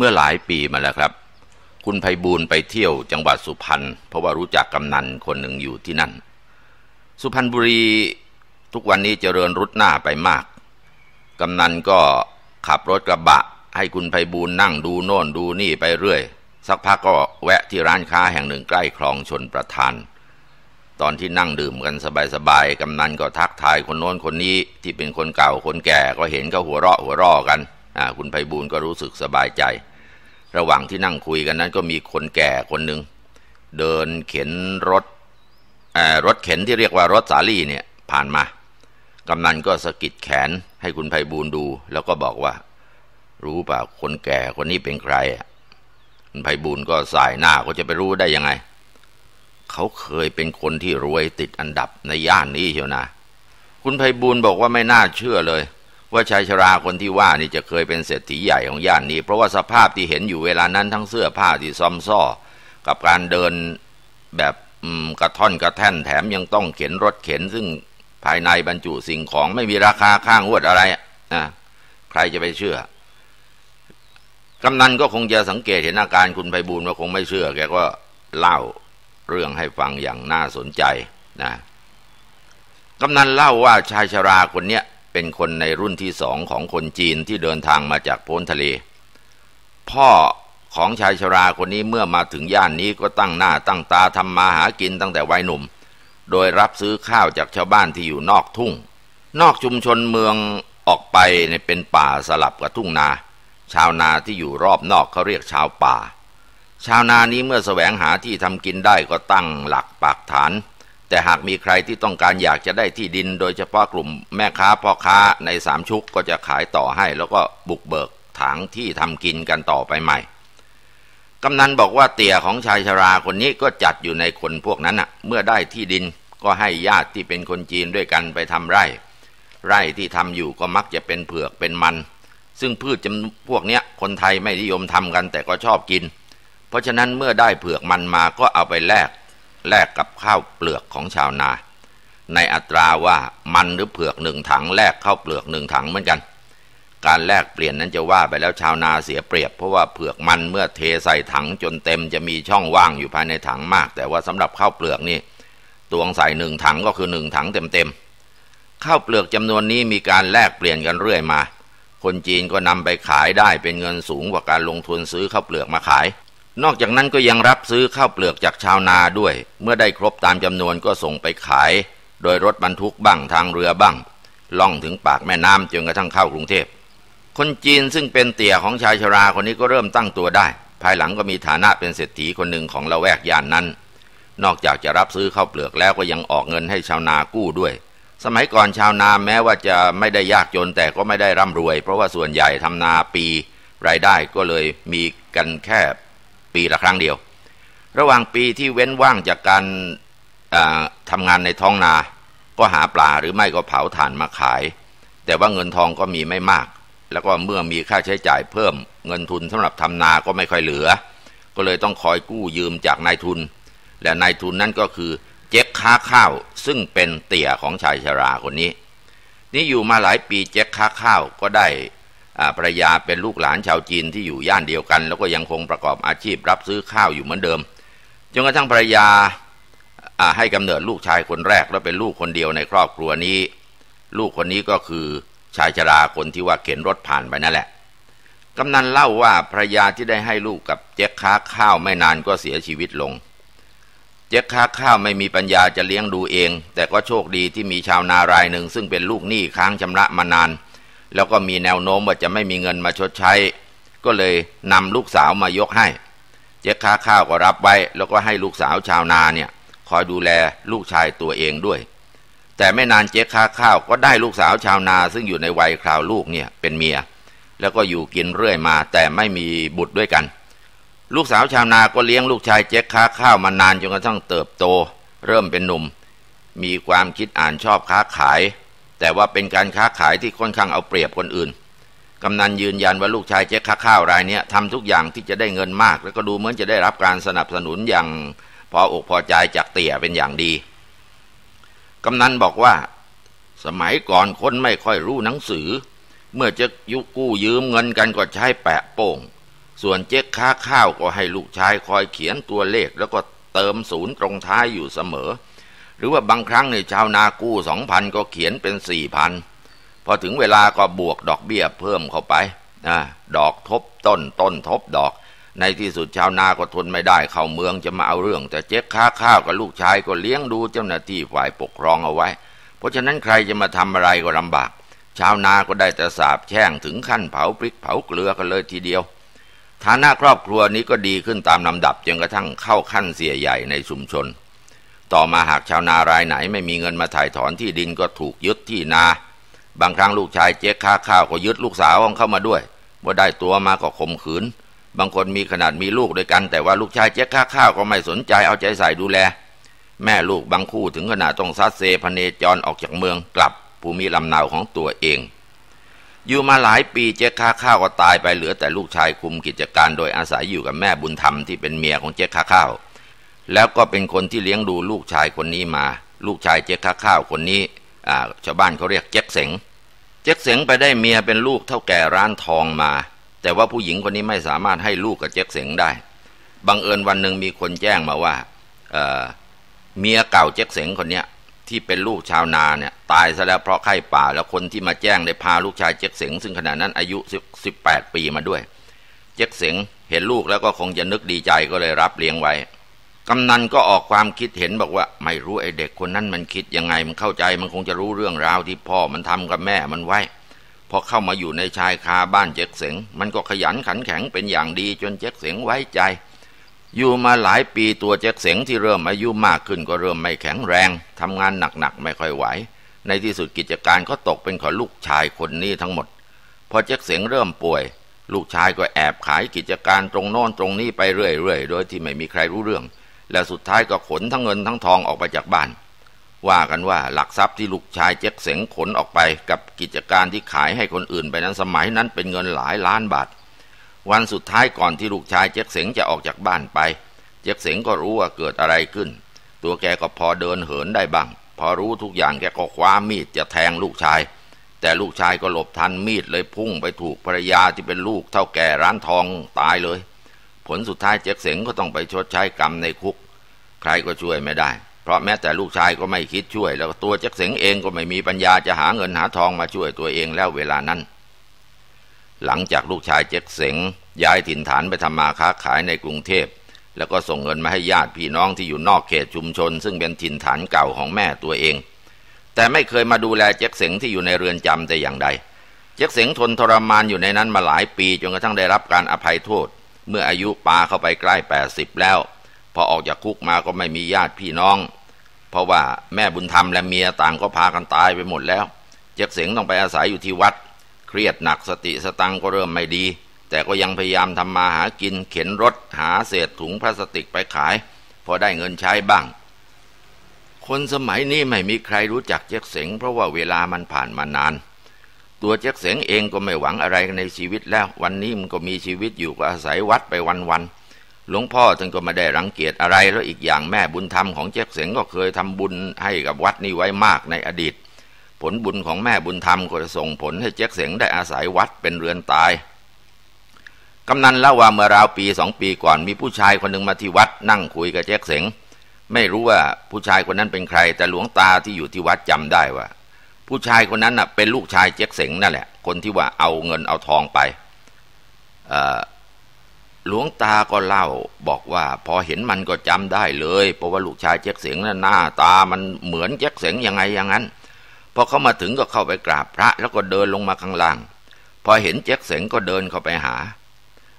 เมื่อหลายปีมาแล้วครับ คุณไพบูลไปเที่ยวจังหวัดสุพรรณเพราะว่ารู้จักกำนันคนหนึ่งอยู่ที่นั่น สุพรรณบุรีทุกวันนี้เจริญรุดหน้าไปมากกำนันก็ขับรถกระบะให้คุณไพบูลนั่งดูโน่นดูนี่ไปเรื่อย สักพักก็แวะที่ร้านค้าแห่งหนึ่งใกล้คลองชนประธาน ตอนที่นั่งดื่มกันสบายๆกำนันก็ทักทายคนโน้นคนนี้ ที่เป็นคนเก่าคนแก่ก็เห็นก็หัวเราะหัวราอกันคุณไพบูลก็รู้สึกสบายใจ ระหว่างที่นั่งคุยกันนั้นก็มีคนแก่คนหนึ่ง เดินเข็นรถรถเข็นที่เรียกว่ารถสาลี่เนี่ยผ่านมากำนันก็สะกิดแขน ให้คุณไพบูลดู แล้วก็บอกว่ารู้ป่าคนแก่คนนี้เป็นใครคุณไพบูลก็สายหน้าก็จะไปรู้ได้ยังไง เขาเคยเป็นคนที่รวยติดอันดับในย่านนี้เชียวนะคุณไพบูลบอกว่าไม่น่าเชื่อเลยว่าชายชราคนที่ว่านี่จะเคยเป็นเศรษฐีใหญ่ของย่านนี้ เพราะว่าสภาพที่เห็นอยู่เวลานั้นทั้งเสื้อผ้าที่ซอมซ่อ กับการเดินแบบกระท่อนกระแท่นแถมยังต้องเข็น รถเข็น ซึ่งภายในบรรจุสิ่งของไม่มีราคาข้างวดอะไรนะใครจะไปเชื่อ กำนันก็คงจะสังเกตเห็นอาการคุณไพบูลว่าคงไม่เชื่อ แกก็เล่าเรื่องให้ฟังอย่างน่าสนใจนะกำนันเล่าว่าชายชราคนเนี้ยเป็นคนในรุ่นที่สองของคนจีนที่เดินทางมาจากโพ้นทะเล พ่อของชายชราคนนี้เมื่อมาถึงย่านนี้ก็ตั้งหน้าตั้งตาทำมาหากินตั้งแต่วัยหนุ่ม โดยรับซื้อข้าวจากชาวบ้านที่อยู่นอกทุ่ง นอกชุมชนเมืองออกไปในเป็นป่าสลับกับทุ่งนา ชาวนาที่อยู่รอบนอกเขาเรียกชาวป่า ชาวนานี้เมื่อสแสวงหาที่ทำกินได้ก็ตั้งหลักปากฐานแต่หากมีใครที่ต้องการอยากจะได้ที่ดินโดยเฉพาะกลุ่มแม่ค้าพ่อค้าในสามชุกก็จะขายต่อให้แล้วก็บุกเบิก ถางที่ทำกินกันต่อไปใหม่กำนันบอกว่าเตี่ยของชายชราคนนี้ก็จัดอยู่ในคนพวกนั้นอะ่ะเมื่อได้ที่ดินก็ให้ญาติที่เป็นคนจีนด้วยกันไปทำไร่ ไร่ที่ทำอยู่ก็มักจะเป็นเผือกเป็นมัน ซึ่งพืชจำพวกเนี้ยคนไทยไม่นิยมทำกัน แต่ก็ชอบกิน เพราะฉะนั้นเมื่อได้เผือกมันมาก็เอาไปแลกแลกกับข้าวเปลือกของชาวนา ในอัตราว่ามันหรือเผือกหนึ่งถังแลกข้าวเปลือกหนึ่งถังเหมือนกัน การแลกเปลี่ยนนั้นจะว่าไปแล้วชาวนาเสียเปรียบเพราะว่าเผือกมันเมื่อเทใส่ถังจนเต็มจะมีช่องว่างอยู่ภายในถังมาก แต่ว่าสำหรับข้าวเปลือกนี่ตวงใส่หนึ่งถังก็คือหนึ่งถังเต็มๆข้าวเปลือกจำนวนนี้มีการแลกเปลี่ยนกันเรื่อยมา คนจีนก็นำไปขายได้เป็นเงินสูงกว่าการลงทุนซื้อข้าวเปลือกมาขายนอกจากนั้นก็ยังรับซื้อข้าวเปลือกจากชาวนาด้วย เมื่อได้ครบตามจำนวนก็ส่งไปขาย โดยรถบรรทุกบ้างทางเรือบ้างล่องถึงปากแม่น้ำจนกระทั่งเข้ากรุงเทพ คนจีนซึ่งเป็นเตี่ยของชายชราคนนี้ก็เริ่มตั้งตัวได้ ภายหลังก็มีฐานะเป็นเศรษฐีคนหนึ่งของละแวกย่านนั้น นอกจากจะรับซื้อข้าวเปลือกแล้วก็ยังออกเงินให้ชาวนากู้ด้วย สมัยก่อนชาวนาแม้ว่าจะไม่ได้ยากจนแต่ก็ไม่ได้ร่ำรวย เพราะว่าส่วนใหญ่ทำนาปี รายได้ก็เลยมีกันแค่ปีละครั้งเดียว ระหว่างปีที่เว้นว่างจากการทำงานในท้องนา ก็หาปลาหรือไม่ก็เผาถ่านมาขาย แต่ว่าเงินทองก็มีไม่มาก แล้วก็เมื่อมีค่าใช้จ่ายเพิ่มเงินทุนสำหรับทำนาก็ไม่ค่อยเหลือ ก็เลยต้องคอยกู้ยืมจากนายทุน และนายทุนนั่นก็คือเจ๊กค้าข้าว ซึ่งเป็นเตี่ยของชายชราคนนี้ นี่อยู่มาหลายปีเจ๊กค้าข้าวก็ได้ภรรยาเป็นลูกหลานชาวจีนที่อยู่ย่านเดียวกัน แล้วก็ยังคงประกอบอาชีพรับซื้อข้าวอยู่เหมือนเดิมจนกระทั่งภรรยาให้กำเนิดลูกชายคนแรก และเป็นลูกคนเดียวในครอบครัวนี้ ลูกคนนี้ก็คือชายชราคนที่ว่าเข็นรถผ่านไปนั่นแหละกำนันเล่าว่าภรรยาที่ได้ให้ลูกกับเจ๊ค้าข้าวไม่นานก็เสียชีวิตลง เจ๊ค้าข้าวไม่มีปัญญาจะเลี้ยงดูเอง แต่ก็โชคดีที่มีชาวนารายหนึ่งซึ่งเป็นลูกหนี้ค้างชำระมานานแล้วก็มีแนวโน้มว่าจะไม่มีเงินมาชดใช้ ก็เลยนำลูกสาวมายกให้ เจ๊ค้าข้าวก็รับไว้ แล้วก็ให้ลูกสาวชาวนาเนี่ยคอยดูแลลูกชายตัวเองด้วย แต่ไม่นานเจ๊ค้าข้าว ก็ได้ลูกสาวชาวนาซึ่งอยู่ในวัยคราวลูกเนี่ยเป็นเมีย แล้วก็อยู่กินเรื่อยมา แต่ไม่มีบุตรด้วยกัน ลูกสาวชาวนาก็เลี้ยง ลูกชาย เจ๊ค้าข้าวมานานจนกระทั่งเติบโตเริ่มเป็นหนุ่ม มีความคิดอ่านชอบค้าขายแต่ว่าเป็นการค้าขายที่ค่อนข้างเอาเปรียบคนอื่น กำนันยืนยันว่าลูกชายเจ๊ค้าข้าวรายนี้ทำทุกอย่างที่จะได้เงินมาก แล้วก็ดูเหมือนจะได้รับการสนับสนุนอย่างพออกพอใจจากเตี่ยเป็นอย่างดี กำนันบอกว่าสมัยก่อนคนไม่ค่อยรู้หนังสือ เมื่อจะยุกู้ยืมเงินกันก็ใช้แปะโป้งส่วนเจ๊ค้าข้าวก็ให้ลูกชายคอยเขียนตัวเลข แล้วก็เติมศูนย์ตรงท้ายอยู่เสมอหรือว่าบางครั้งเนี่ยชาวนากู้สองพันก็เขียนเป็นสี่พันพอถึงเวลาก็บวกดอกเบี้ยเพิ่มเข้าไปนะดอกทบต้นต้นทบดอก ในที่สุดชาวนาก็ทนไม่ได้เข้าเมืองจะมาเอาเรื่อง แต่เจ๊ค้าข้าวกับลูกชายก็เลี้ยงดูเจ้าหน้าที่ฝ่ายปกครองเอาไว้ เพราะฉะนั้นใครจะมาทำอะไรก็ลำบาก ชาวนาก็ได้แต่สาบแช่ง ถึงขั้นเผาพริกเผาเกลือกันเลยทีเดียวฐานะครอบครัวนี้ก็ดีขึ้นตามลำดับจนกระทั่งเข้าขั้นเสียใหญ่ในชุมชนต่อมาหากชาวนารายไหนไม่มีเงินมาถ่ายถอนที่ดินก็ถูกยึดที่นา บางครั้งลูกชายเจ๊ค้าข้าวก็ยึดลูกสาวของเขามาด้วยเมื่อได้ตัวมาก็ข่มขืน บางคนมีขนาดมีลูกด้วยกันแต่ว่าลูกชายเจ๊ค้าข้าวก็ไม่สนใจเอาใจใส่ดูแล แม่ลูกบางคู่ถึงขนาดต้องซัดเซพเนจรออกจากเมืองกลับ ภูมิลำเนาของตัวเอง อยู่มาหลายปีเจ๊ค้าข้าวก็ตายไปเหลือแต่ลูกชายคุมกิจการโดยอาศัยอยู่กับแม่บุญธรรมที่เป็นเมียของเจ๊ค้าข้าวแล้วก็เป็นคนที่เลี้ยงดูลูกชายคนนี้มา ลูกชายเจ๊ค้าข้าวคนนี้ชาวบ้านเขาเรียกเจ๊กเสงเจ๊กเสงไปได้เมียเป็นลูกเท่าแก่ร้านทองมา แต่ว่าผู้หญิงคนนี้ไม่สามารถให้ลูกกับเจ๊กเสงได้ บังเอิญวันหนึ่งมีคนแจ้งมาว่าเมียเก่าเจ๊กเสงคนนี้ที่เป็นลูกชาวนาเนี่ยตายซะแล้วเพราะไข้ป่า แล้วคนที่มาแจ้งได้พาลูกชายเจ๊กเสงซึ่งขณะนั้นอายุ 18 ปีมาด้วย เจ๊กเสงเห็นลูกแล้วก็คงจะนึกดีใจก็เลยรับเลี้ยงไว้กำนันก็ออกความคิดเห็นบอกว่า ไม่รู้ไอ้เด็กคนนั้นมันคิดยังไงมันเข้าใจ มันคงจะรู้เรื่องราวที่พ่อมันทำกับแม่มันไว้พอเข้ามาอยู่ในชายคาบ้านเจ๊กเสงมันก็ขยันขันแข็งเป็นอย่างดีจนเจ๊กเสงไว้ใจอยู่มาหลายปีตัวเจ๊กเสงที่เริ่มอายุมากขึ้น ก็เริ่มไม่แข็งแรง ทำงานหนักๆไม่ค่อยไหวในที่สุดกิจการก็ตกเป็นของลูกชายคนนี้ทั้งหมด พอเจ๊กเสงเริ่มป่วย ลูกชายก็แอบขายกิจการตรงโน้นตรงนี้ไปเรื่อยๆโดยที่ไม่มีใครรู้เรื่องและสุดท้ายก็ขนทั้งเงินทั้งทองออกไปจากบ้าน ว่ากันว่าหลักทรัพย์ที่ลูกชายเจ๊กเสงขนออกไป กับกิจการที่ขายให้คนอื่นไปนั้นสมัยนั้นเป็นเงินหลายล้านบาท วันสุดท้ายก่อนที่ลูกชายเจ๊กเสงจะออกจากบ้านไป เจ๊กเสงก็รู้ว่าเกิดอะไรขึ้น ตัวแกก็พอเดินเหินได้บ้าง พอรู้ทุกอย่างแกก็คว้ามีดจะแทงลูกชาย แต่ลูกชายก็หลบทันมีดเลยพุ่งไปถูกภรรยาที่เป็นลูกเท่าแก่ร้านทองตายเลยผลสุดท้ายเจ็กเสงก็ต้องไปชดใช้กรรมในคุก ใครก็ช่วยไม่ได้ เพราะแม้แต่ลูกชายก็ไม่คิดช่วย แล้วตัวเจ็กเสงเองก็ไม่มีปัญญาจะหาเงินหาทองมาช่วยตัวเองแล้วเวลานั้น หลังจากลูกชายเจ็กเสงย้ายถิ่นฐานไปทำมาค้าขายในกรุงเทพแล้วก็ส่งเงินมาให้ญาติพี่น้องที่อยู่นอกเขตชุมชน ซึ่งเป็นถิ่นฐานเก่าของแม่ตัวเอง แต่ไม่เคยมาดูแลเจ็กเสงที่อยู่ในเรือนจำแต่อย่างใดเจ็กเสงทนทรมานอยู่ในนั้นมาหลายปีจนกระทั่งได้รับการอภัยโทษเมื่ออายุปาเข้าไปใกล้แปดสิบแล้ว พอออกจากคุกมาก็ไม่มีญาติพี่น้อง เพราะว่าแม่บุญธรรมและเมียต่างก็พากันตายไปหมดแล้ว เจ๊กเสียงต้องไปอาศัยอยู่ที่วัด เครียดหนักสติสตังก็เริ่มไม่ดี แต่ก็ยังพยายามทำมาหากินเข็นรถ หาเศษถุงพลาสติกไปขาย พอได้เงินใช้บ้าง คนสมัยนี้ไม่มีใครรู้จักเจ๊กเสียงเพราะว่าเวลามันผ่านมานานตัวเจ๊กเสียงเองก็ไม่หวังอะไรในชีวิตแล้ววันนี้มันก็มีชีวิตอยู่ก็อาศัยวัดไปวันๆหลวงพ่อท่านก็ไม่ได้รังเกียจอะไรแล้วอีกอย่างแม่บุญธรรมของเจ๊กเสียงก็เคยทำบุญให้กับวัดนี้ไว้มากในอดีต ผลบุญของแม่บุญธรรมก็จะส่งผลให้เจ๊กเสียงได้อาศัยวัดเป็นเรือนตายกำนันเล่าว่าเมื่อราวปีสองปีก่อน มีผู้ชายคนหนึ่งมาที่วัด นั่งคุยกับเจ๊กเสียง ไม่รู้ว่าผู้ชายคนนั้นเป็นใคร แต่หลวงตาที่อยู่ที่วัดจำได้ว่าผู้ชายคนนั้นน่ะเป็นลูกชายเจ๊กเสงนั่นแหละคนที่ว่าเอาเงินเอาทองไป หลวงตาก็เล่าบอกว่าพอเห็นมันก็จำได้เลย เพราะว่าลูกชายเจ๊กเสงนั่นหน้าตามันเหมือนเจ๊กเสงยังไงอย่างนั้นพอเขามาถึงก็เข้าไปกราบพระแล้วก็เดินลงมาข้างล่าง พอเห็น เจ๊กเสงก็เดินเข้าไปหา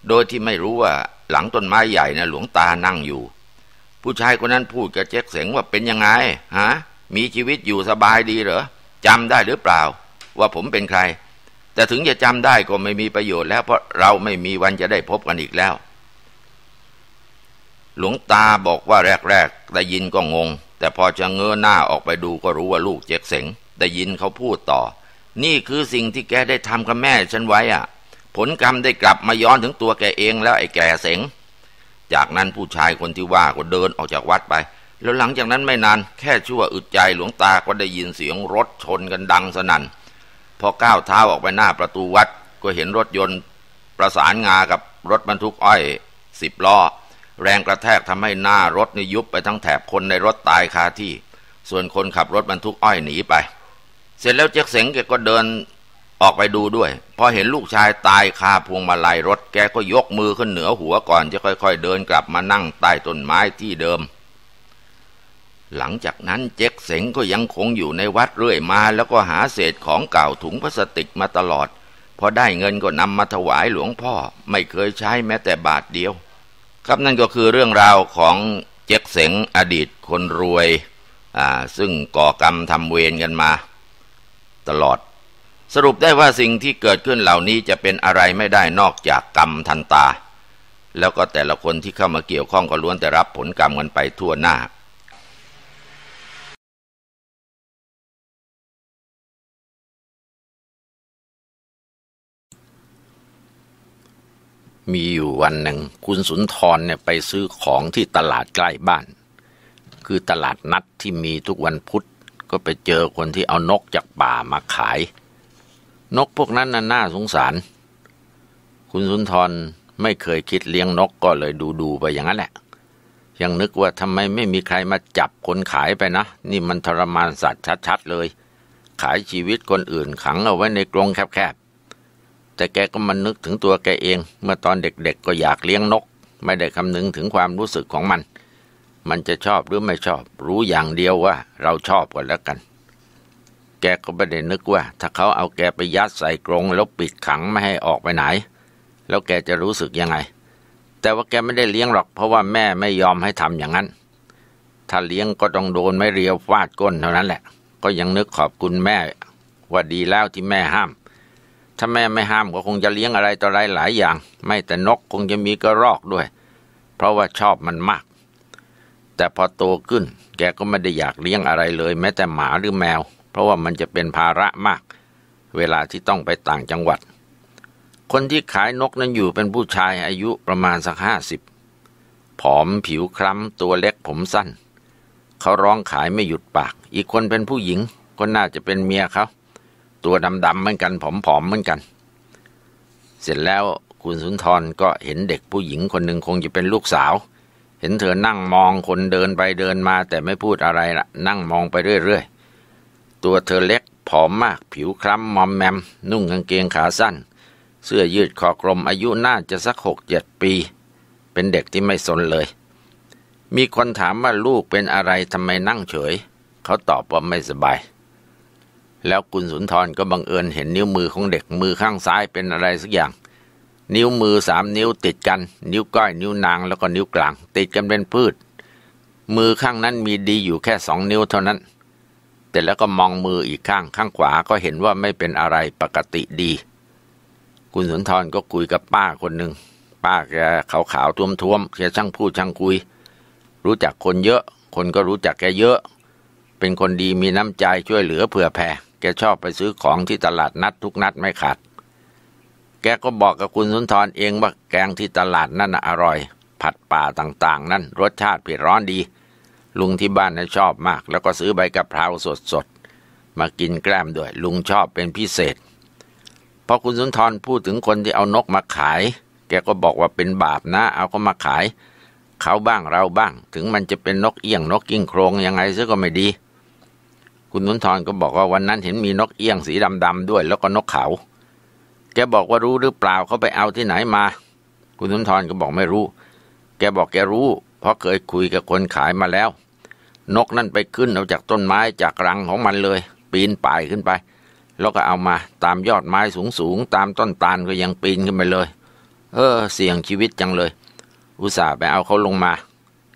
โดยที่ไม่รู้ว่าหลังต้นไม้ใหญ่นะหลวงตานั่งอยู่ ผู้ชายคนนั้นพูดกับเจ๊กเสงว่าเป็นยังไงฮะมีชีวิตอยู่สบายดีเหรอจำได้หรือเปล่า ว่าผมเป็นใคร แต่ถึงจะจำได้ก็ไม่มีประโยชน์แล้วเพราะเราไม่มีวันจะได้พบกันอีกแล้ว หลวงตาบอกว่าแรกๆได้ยินก็งง แต่พอจะเงื้อหน้าออกไปดูก็รู้ว่าลูกเจ๊กเสงได้ยินเขาพูดต่อ นี่คือสิ่งที่แกได้ทำกับแม่ฉันไว้อะผลกรรมได้กลับมาย้อนถึงตัวแกเองแล้วไอ้แกเสงจากนั้นผู้ชายคนที่ว่าก็เดินออกจากวัดไปแล้วหลังจากนั้นไม่นานแค่ชั่วอึดใจหลวงตาก็ได้ยินเสียงรถชนกันดังสนัน่น พอก้าวเท้าออกไปหน้าประตูวัด ก็เห็นรถยนต์ประสานงา กับรถบรรทุกอ้อยสิบล้อแรงกระแทกทำให้หน้ารถนี่ยุบไปทั้งแถบคนในรถตายคาที่ ส่วนคนขับรถบรรทุกอ้อยหนีไป เสร็จแล้วเจ๊กเสงแกก็เดินออกไปดูด้วยพอเห็นลูกชายตายคาพวงมาลัยรถ แกก็ยกมือขึ้นเหนือหัวก่อนจะค่อย ๆ เดินกลับมานั่งใต้ต้นไม้ที่เดิมหลังจากนั้นเจ๊กเสงก็ยังคงอยู่ในวัดเรื่อยมา แล้วก็หาเศษของเก่าถุงพลาสติกมาตลอดพอได้เงินก็นำมาถวายหลวงพ่อ ไม่เคยใช้แม้แต่บาทเดียว ครับนั่นก็คือเรื่องราวของเจ๊กเสงอดีตคนรวยซึ่งก่อกรรมทำเวรกันมา ตลอด สรุปได้ว่าสิ่งที่เกิดขึ้นเหล่านี้จะเป็นอะไรไม่ได้นอกจากกรรมทันตา แล้วก็แต่ละคนที่เข้ามาเกี่ยวข้องก็ล้วนแต่รับผลกรรมกันไปทั่วหน้ามีอยู่วันหนึ่งคุณสุนทรเนี่ยไปซื้อของที่ตลาดใกล้บ้าน คือตลาดนัดที่มีทุกวันพุธก็ไปเจอคนที่เอานกจากป่ามาขาย นกพวกนั้นน่ะน่าสงสาร คุณสุนทรไม่เคยคิดเลี้ยงนกก็เลยดูดูไปอย่างนั้นแหละยังนึกว่าทำไมไม่มีใครมาจับคนขายไปนะนี่มันทรมานสัตว์ชัดๆเลย ขายชีวิตคนอื่นขังเอาไว้ในกรงแคบๆแต่แกก็มันนึกถึงตัวแกเองเมื่อตอนเด็กๆก็อยากเลี้ยงนก ไม่ได้คำนึงถึงความรู้สึกของมัน มันจะชอบหรือไม่ชอบ รู้อย่างเดียวว่าเราชอบกนแล้วกัน แกก็ไม่ได้นึกว่า ถ้าเขาเอาแกไปยัดใส่กรงแล้วปิดขังไม่ให้ออกไปไหน แล้วแกจะรู้สึกยังไง แต่ว่าแกไม่ได้เลี้ยงหรอกเพราะว่าแม่ไม่ยอมให้ทำอย่างนั้น ถ้าเลี้ยงก็ต้องโดนไม่เรียวฟาดก้นเท่านั้นแหละ ก็ยังนึกขอบคุณแม่ว่าดีแล้วที่แม่ห้ามถ้าแม่ไม่ห้ามก็คงจะเลี้ยงอะไรต่ออะไรหลายอย่าง ไม่แต่นกคงจะมีกระรอกด้วย เพราะว่าชอบมันมาก แต่พอโตขึ้นแกก็ไม่ได้อยากเลี้ยงอะไรเลยแม้แต่หมาหรือแมว เพราะว่ามันจะเป็นภาระมาก เวลาที่ต้องไปต่างจังหวัด คนที่ขายนกนั้นอยู่เป็นผู้ชายอายุประมาณสักห้าสิบผอมผิวคล้ำตัวเล็กผมสั้น เขาร้องขายไม่หยุดปาก อีกคนเป็นผู้หญิงก็น่าจะเป็นเมียเขาตัวดำๆ เหมือนกันผอมๆเหมือนกัน เสร็จแล้วคุณสุนทร ก็เห็นเด็กผู้หญิงคนหนึ่งคงจะเป็นลูกสาว เห็นเธอนั่งมองคนเดินไปเดินมา แต่ไม่พูดอะไรละนั่งมองไปเรื่อยๆ ตัวเธอเล็กผอมมากผิวคล้ำมอมแมม นุ่งกางเกงขาสั้น เสื้อยืดคอกลมอายุน่าจะสักหกเจ็ดปี เป็นเด็กที่ไม่สนเลย มีคนถามว่าลูกเป็นอะไรทำไมนั่งเฉย เขาตอบว่าไม่สบายแล้วคุณสุนทรก็บังเอิญเห็นนิ้วมือของเด็กมือข้างซ้ายเป็นอะไรสักอย่าง นิ้วมือสามนิ้วติดกันนิ้วก้อย นิ้วนาง แล้วก็นิ้วกลาง ติดกันเป็นพืช มือข้างนั้นมีดีอยู่แค่สองนิ้วเท่านั้นแต่แล้วก็มองมืออีกข้างข้างขวาก็เห็นว่าไม่เป็นอะไรปกติดีคุณสุนทรก็คุยกับป้าคนหนึ่งป้าแกขาวๆท้วมๆแกช่างพูดช่างคุย รู้จักคนเยอะคนก็รู้จักแกเยอะ เป็นคนดีมีน้ำใจช่วยเหลือเผื่อแผ่แกชอบไปซื้อของที่ตลาดนัดทุกนัดไม่ขาด แกก็บอกกับคุณสุนทรเองว่า แกงที่ตลาดนั่นอร่อย ผัดป่าต่างๆนั่น รสชาติเผ็ดร้อนดี ลุงที่บ้านน่ะชอบมาก แล้วก็ซื้อใบกะเพราสดๆ มากินแกล้มด้วย ลุงชอบเป็นพิเศษพอคุณสุนทรพูดถึงคนที่เอานกมาขาย แกก็บอกว่าเป็นบาปนะ เอาก็มาขาย เขาบ้างเราบ้าง ถึงมันจะเป็นนกเอี้ยงนกกิ้งโครงยังไงซะก็ไม่ดีคุณนุนทรก็บอกว่าวันนั้นเห็นมีนกเอี้ยงสีดำๆด้วย แล้วก็นกเขา แกบอกว่ารู้หรือเปล่าเขาไปเอาที่ไหนมา คุณนุนทรก็บอกไม่รู้ แกบอกแกรู้ เพราะเคยคุยกับคนขายมาแล้ว นกนั่นไปขึ้นเอาจากต้นไม้จากรังของมันเลย ปีนป่ายขึ้นไป แล้วก็เอามาตามยอดไม้สูงๆตามต้นตาลก็ยังปีนขึ้นไปเลย เออเสี่ยงชีวิตจังเลย อุตส่าห์ไปเอาเขาลงมา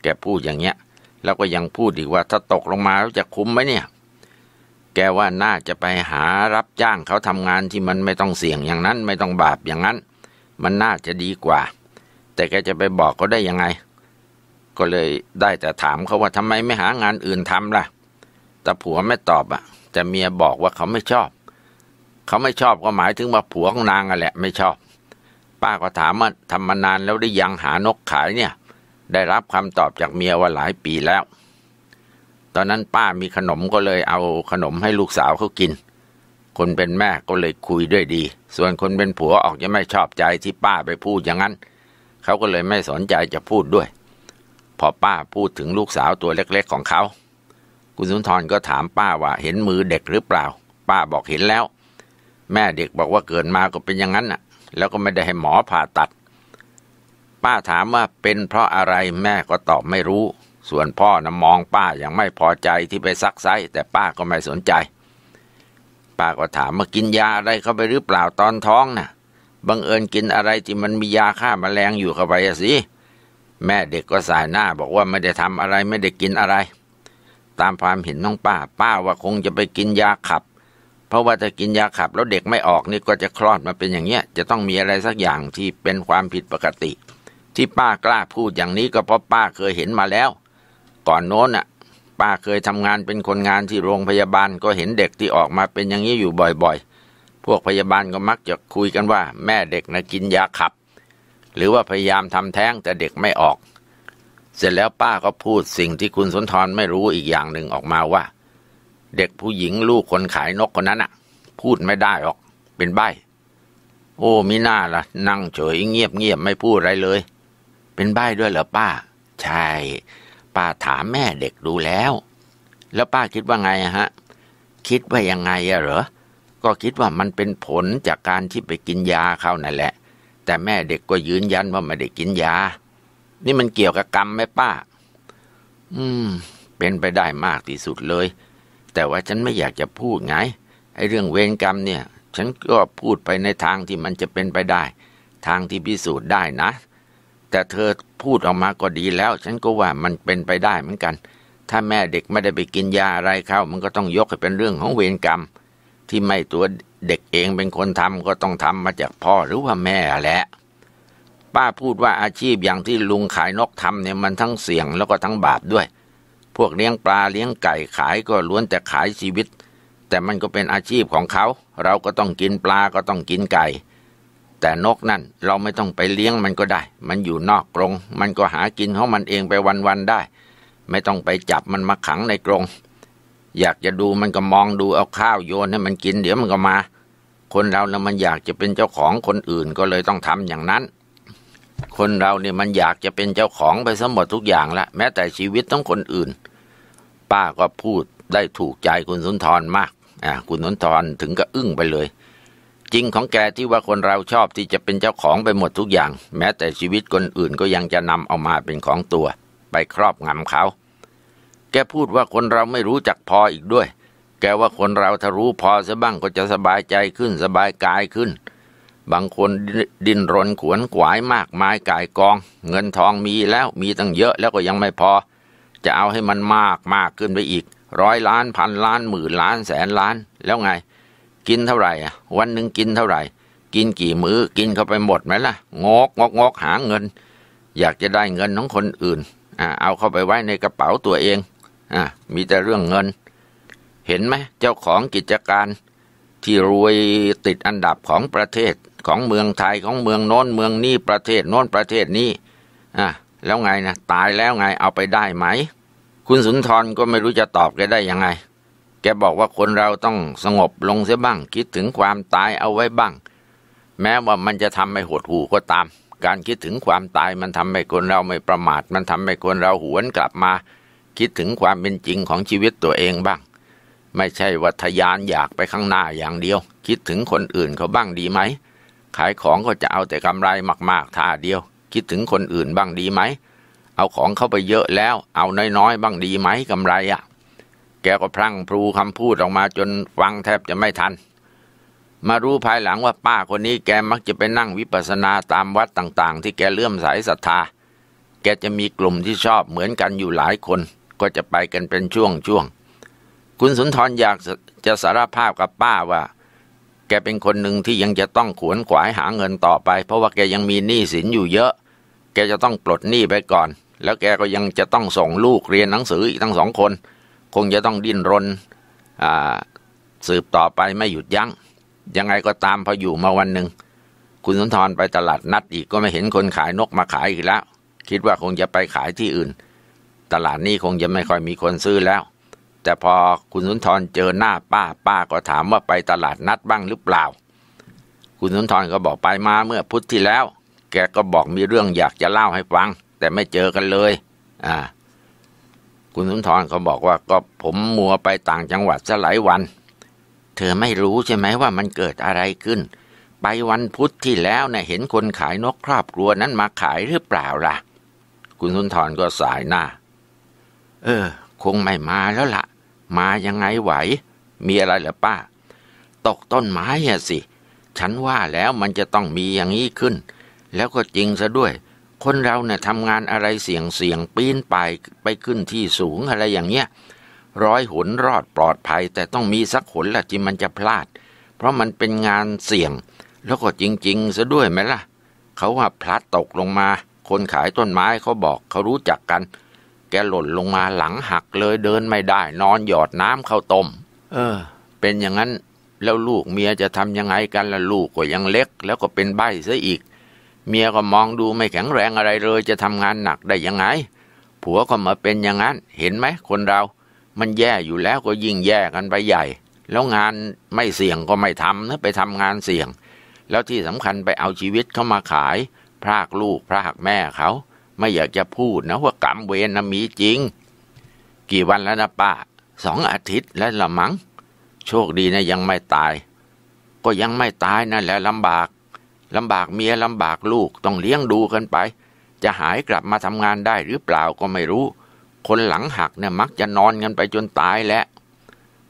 แกพูดอย่างเงี้ย แล้วก็ยังพูดอีกว่าถ้าตกลงมาแล้วจะคุ้มไหมเนี่ยแกว่าน่าจะไปหารับจ้างเขาทำงานที่มันไม่ต้องเสี่ยง อย่างนั้นไม่ต้องบาปอย่างนั้น มันน่าจะดีกว่า แต่แกจะไปบอกเขาได้ยังไง ก็เลยได้แต่ถามเขาว่าทำไมไม่หางานอื่นทำล่ะแต่ผัวไม่ตอบอ่ะแต่เมียบอกว่าเขาไม่ชอบ เขาไม่ชอบก็หมายถึงว่าผัวของนางอ่ะแหละ ไม่ชอบ ป้าก็ถามว่าทำมานานแล้วได้ยังหานกขายเนี่ย ได้รับคำตอบจากเมียว่าหลายปีแล้วตอนนั้นป้ามีขนมก็เลยเอาขนมให้ลูกสาวเขากิน คนเป็นแม่ก็เลยคุยด้วยดี ส่วนคนเป็นผัวออกจะไม่ชอบใจที่ป้าไปพูดอย่างนั้น เขาก็เลยไม่สนใจจะพูดด้วย พอป้าพูดถึงลูกสาวตัวเล็กๆของเขาคุณสุนทรก็ถามป้าว่าเห็นมือเด็กหรือเปล่า ป้าบอกเห็นแล้ว แม่เด็กบอกว่าเกิดมาก็เป็นอย่างนั้นน่ะ แล้วก็ไม่ได้ให้หมอผ่าตัด ป้าถามว่าเป็นเพราะอะไร แม่ก็ตอบไม่รู้ส่วนพ่อนะมองป้าอย่างไม่พอใจที่ไปซักไซแต่ป้าก็ไม่สนใจ ป้าก็ถามมากินยาอะไรเข้าไปหรือเปล่าตอนท้องนะ่ะบังเอิญกินอะไรที่มันมียาฆ่ามาแมลงอยู่เข้าไปสิแม่เด็กก็สายหน้าบอกว่าไม่ได้ทำอะไรไม่ได้กินอะไร ตามความเห็นน้องป้า ป้าว่าคงจะไปกินยาขับ เพราะว่าถ้ากินยาขับแล้วเด็กไม่ออกนี่ก็จะคลอดมาเป็นอย่างเนี้ย จะต้องมีอะไรสักอย่างที่เป็นความผิดปกติ ที่ป้ากล้าพูดอย่างนี้ก็เพราะป้าเคยเห็นมาแล้วก่อนโน้นอ่ะ ป้าเคยทำงานเป็นคนงานที่โรงพยาบาลก็เห็นเด็กที่ออกมาเป็นอย่างนี้อยู่บ่อยๆ พวกพยาบาลก็มักจะคุยกันว่า แม่เด็กนะกินยาขับ หรือว่าพยายามทำแท้งแต่เด็กไม่ออก เสร็จแล้วป้าก็พูดสิ่งที่คุณสนทรไม่รู้อีกอย่างหนึ่งออกมาว่า เด็กผู้หญิงลูกคนขายนกคนนั้นอ่ะ พูดไม่ได้หรอก เป็นใบโอ้มิน่าละ่ะ นั่งเฉยเงียบเงียบไม่พูดอะไรเลย เป็นใบด้วยเหรอป้าใช่ป้าถามแม่เด็กดูแล้ว แล้วป้าคิดว่าไงฮะ คิดว่ายังไงอะเหรอ ก็คิดว่ามันเป็นผลจากการที่ไปกินยาเขานั่นแหละ แต่แม่เด็กก็ยืนยันว่าไม่ได้กินยา นี่มันเกี่ยวกับกรรมไหมป้า อืม เป็นไปได้มากที่สุดเลยแต่ว่าฉันไม่อยากจะพูดไงไอ้เรื่องเวรกรรมเนี่ย ฉันก็พูดไปในทางที่มันจะเป็นไปได้ ทางที่พิสูจน์ได้นะแต่เธอพูดออกมาก็ดีแล้ว ฉันก็ว่ามันเป็นไปได้เหมือนกัน ถ้าแม่เด็กไม่ได้ไปกินยาอะไรเข้า มันก็ต้องยกให้เป็นเรื่องของเวรกรรม ที่ไม่ตัวเด็กเองเป็นคนทำก็ต้องทำมาจากพ่อหรือว่าแม่แหละ ป้าพูดว่าอาชีพอย่างที่ลุงขายนกทำเนี่ยมันทั้งเสี่ยงแล้วก็ทั้งบาปด้วย พวกเลี้ยงปลาเลี้ยงไก่ขายก็ล้วนแต่ขายชีวิต แต่มันก็เป็นอาชีพของเขา เราก็ต้องกินปลาก็ต้องกินไก่แต่นกนั่นเราไม่ต้องไปเลี้ยงมันก็ได้ มันอยู่นอกกรง มันก็หากินของมันเองไปวันๆได้ ไม่ต้องไปจับมันมาขังในกรง อยากจะดูมันก็มองดูเอาข้าวโยนให้มันกินเดี๋ยวมันก็มา คนเราเนี่ยมันอยากจะเป็นเจ้าของคนอื่นก็เลยต้องทำอย่างนั้น คนเราเนี่ยมันอยากจะเป็นเจ้าของไปสมหมดทุกอย่างละแม้แต่ชีวิตต้องคนอื่น ป้าก็พูดได้ถูกใจคุณสุนทรมากอ่าคุณสุนทรถึงก็อึ้งไปเลยจริงของแกที่ว่าคนเราชอบที่จะเป็นเจ้าของไปหมดทุกอย่าง แม้แต่ชีวิตคนอื่นก็ยังจะนำเอามาเป็นของตัว ไปครอบงำเขา แกพูดว่าคนเราไม่รู้จักพออีกด้วย แกว่าคนเราถ้ารู้พอซะบ้างก็จะสบายใจขึ้นสบายกายขึ้น บางคนดินรน ขวนขวายมากมายกายกอง เงินทองมีแล้วมีตั้งเยอะแล้วก็ยังไม่พอ จะเอาให้มันมากมากขึ้นไปอีก ร้อยล้านพันล้าน หมื่นล้านแสนล้านแล้วไงกินเท่าไหร่อ่ะวันหนึ่งกินเท่าไหร่ กินกี่มือ้อกินเข้าไปหมดไหมล่ะงอกงอกงอกหาเงิน อยากจะได้เงินของคนอื่นอ่าเอาเข้าไปไว้ในกระเป๋าตัวเองอ่ามีแต่เรื่องเงิน เห็นไหมเจ้าของกิจการที่รวยติดอันดับของประเทศของเมืองไทยของเมืองโน้นเมืองนี้ประเทศโน้นประเทศนี้อ่ะแล้วไงนะตายแล้วไงเอาไปได้ไหมคุณสุนทรก็ไม่รู้จะตอบแกได้ยังไงแกบอกว่าคนเราต้องสงบลงเสียบ้าง คิดถึงความตายเอาไว้บ้าง แม้ว่ามันจะทำให้หดหู่ก็ตาม การคิดถึงความตายมันทำให้คนเราไม่ประมาท มันทำให้คนเราหวนกลับมา คิดถึงความเป็นจริงของชีวิตตัวเองบ้าง ไม่ใช่วัทยานอยากไปข้างหน้าอย่างเดียว คิดถึงคนอื่นเขาบ้างดีไหมขายของก็จะเอาแต่กำไรมากๆ ท่าเดียว คิดถึงคนอื่นบ้างดีไหมเอาของเข้าไปเยอะแล้วเอาน้อยๆบ้างดีไหมกำไรอะ่ะแกก็พลั้งพลูคำพูดออกมาจนฟังแทบจะไม่ทัน มารู้ภายหลังว่าป้าคนนี้แกมักจะไปนั่งวิปัสสนาตามวัดต่าง ๆ ที่แกเลื่อมใสศรัทธา แกจะมีกลุ่มที่ชอบเหมือนกันอยู่หลายคน ก็จะไปกันเป็นช่วงๆ คุณสุนทรอยากจะสารภาพกับป้าว่า แกเป็นคนหนึ่งที่ยังจะต้องขวนขวายหาเงินต่อไป เพราะว่าแกยังมีหนี้สินอยู่เยอะ แกจะต้องปลดหนี้ไปก่อน แล้วแกก็ยังจะต้องส่งลูกเรียนหนังสืออีกทั้งสองคนคงจะต้องดิ้นรนสืบต่อไปไม่หยุดยัง้ง ยังไงก็ตามพออยู่มาวันหนึ่งคุณสุนทรไปตลาดนัดอีกก็ไม่เห็นคนขายนกมาขายอีกแล้วคิดว่าคงจะไปขายที่อื่น ตลาดนี้คงจะไม่ค่อยมีคนซื้อแล้ว แต่พอคุณสุนทรเจอหน้าป้า ป้าก็ถามว่าไปตลาดนัดบ้างหรือเปล่า คุณสุนทรก็บอกไปมาเมื่อพุทธที่แล้ว แกก็บอกมีเรื่องอยากจะเล่าให้ฟัง แต่ไม่เจอกันเลยอ่าคุณสุนทรเขาบอกว่าก็ผมมัวไปต่างจังหวัดซะหลายวัน เธอไม่รู้ใช่ไหมว่ามันเกิดอะไรขึ้น ไปวันพุธที่แล้วเนะ่ยเห็นคนขายนกครอบครัวนั้นมาขายหรือเปล่าล่ะ คุณสุนทรก็สายหน้า เออ คงไม่มาแล้วละ่ะ มายังไงไหว มีอะไรหรือป้า ตกต้นไม้อะสิ ฉันว่าแล้วมันจะต้องมีอย่างนี้ขึ้นแล้วก็จริงซะด้วยคนเราเนี่ยทำงานอะไรเสี่ยงเสี่ยงปีนไปไปขึ้นที่สูงอะไรอย่างเงี้ยร้อยหนรอดปลอดภัย แต่ต้องมีสักหนละที่มันจะพลาด เพราะมันเป็นงานเสี่ยง แล้วก็จริงๆ ซะด้วยไหมล่ะเขาว่าพลัดตกลงมา คนขายต้นไม้เขาบอกเขารู้จักกัน แกหล่นลงมาหลังหักเลยเดินไม่ได้ นอนหยอดน้ำเข้าต้มเออ เป็นอย่างนั้น แล้วลูกเมียจะทำยังไงกันล่ะลูกก็ยังเล็ก แล้วก็เป็นใบซะอีกเมียก็มองดูไม่แข็งแรงอะไรเลย จะทำงานหนักได้ยังไง ผัวก็มาเป็นอย่างนั้น เห็นไหมคนเรา มันแย่อยู่แล้วก็ยิ่งแย่กันไปใหญ่ แล้วงานไม่เสี่ยงก็ไม่ทำนะไปทำงานเสี่ยง แล้วที่สำคัญไปเอาชีวิตเขามาขาย พรากลูกพรากแม่เขา ไม่อยากจะพูดนะว่ากรรมเวรนะมีจริง กี่วันแล้วนะป้าสองอาทิตย์แล้วละมัง้งโชคดีนะยังไม่ตาย ก็ยังไม่ตายนะั่นแหละลำบากลำบากเมียลำบากลูกต้องเลี้ยงดูกันไป จะหายกลับมาทำงานได้หรือเปล่าก็ไม่รู้ คนหลังหักเนี่ยมักจะนอนกันไปจนตายแล้ว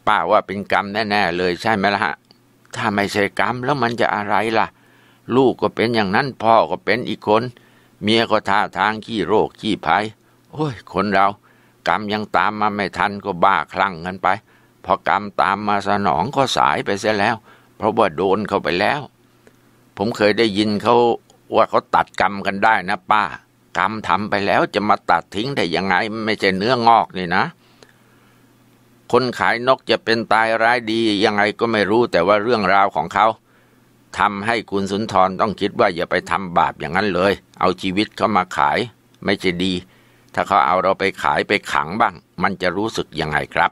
ป้าว่าเป็นกรรมแน่ๆเลยใช่ไหมละ่ะถ้าไม่ใช่กรรมแล้วมันจะอะไรล่ะ ลูกก็เป็นอย่างนั้นพ่อก็เป็นอีกคน เมียก็ท่าทางขี้โรคขี้ภัยโอ้ยคนเรากรรมยังตามมาไม่ทันก็บ้าคลั่งกันไปพอกรรมตามมาสนองก็สายไปเสียแล้ว เพราะว่าโดนเข้าไปแล้วผมเคยได้ยินเขาว่าเขาตัดกรรมกันได้นะป้า กรรมทำไปแล้วจะมาตัดทิ้งได้ยังไง ไม่ใช่เนื้องอกนี่นะ คนขายนกจะเป็นตายร้ายดียังไงก็ไม่รู้แต่ว่าเรื่องราวของเขาทำให้คุณสุนทรต้องคิดว่าอย่าไปทำบาปอย่างนั้นเลย เอาชีวิตเขามาขายไม่ใช่ดี ถ้าเขาเอาเราไปขายไปขังบ้าง มันจะรู้สึกยังไงครับ